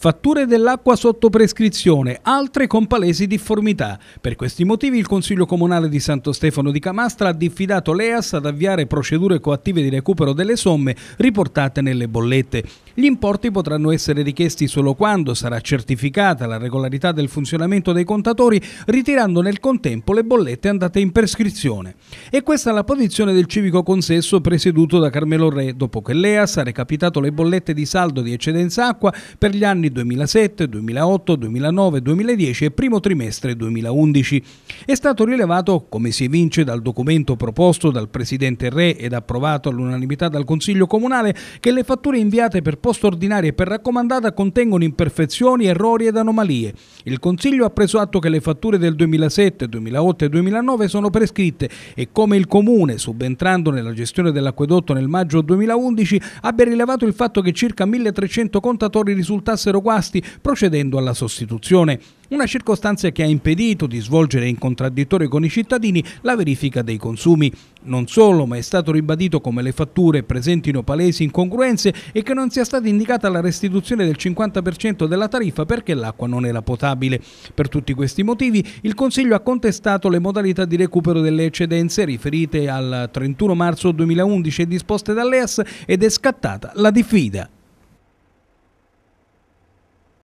fatture dell'acqua sotto prescrizione, altre con palesi difformità. Per questi motivi il Consiglio Comunale di Santo Stefano di Camastra ha diffidato l'EAS ad avviare procedure coattive di recupero delle somme riportate nelle bollette. Gli importi potranno essere richiesti solo quando sarà certificata la regolarità del funzionamento dei contatori, ritirando nel contempo le bollette andate in prescrizione. E questa è la posizione del civico consesso presieduto da Carmelo Re, dopo che l'EAS ha recapitato le bollette di saldo di eccedenza acqua per gli anni 2007, 2008, 2009, 2010 e primo trimestre 2011. È stato rilevato, come si evince dal documento proposto dal Presidente Re ed approvato all'unanimità dal Consiglio Comunale, che le fatture inviate per posto ordinaria e per raccomandata contengono imperfezioni, errori ed anomalie. Il Consiglio ha preso atto che le fatture del 2007, 2008 e 2009 sono prescritte e come il Comune, subentrando nella gestione dell'acquedotto nel maggio 2011, abbia rilevato il fatto che circa 1300 contatori risultassero guasti procedendo alla sostituzione una circostanza che ha impedito di svolgere in contraddittorio con i cittadini la verifica dei consumi. Non solo, ma è stato ribadito come le fatture presentino palesi incongruenze e che non sia stata indicata la restituzione del 50% della tariffa perché l'acqua non era potabile. Per tutti questi motivi il Consiglio ha contestato le modalità di recupero delle eccedenze riferite al 31 marzo 2011 disposte dall'EAS ed è scattata la diffida.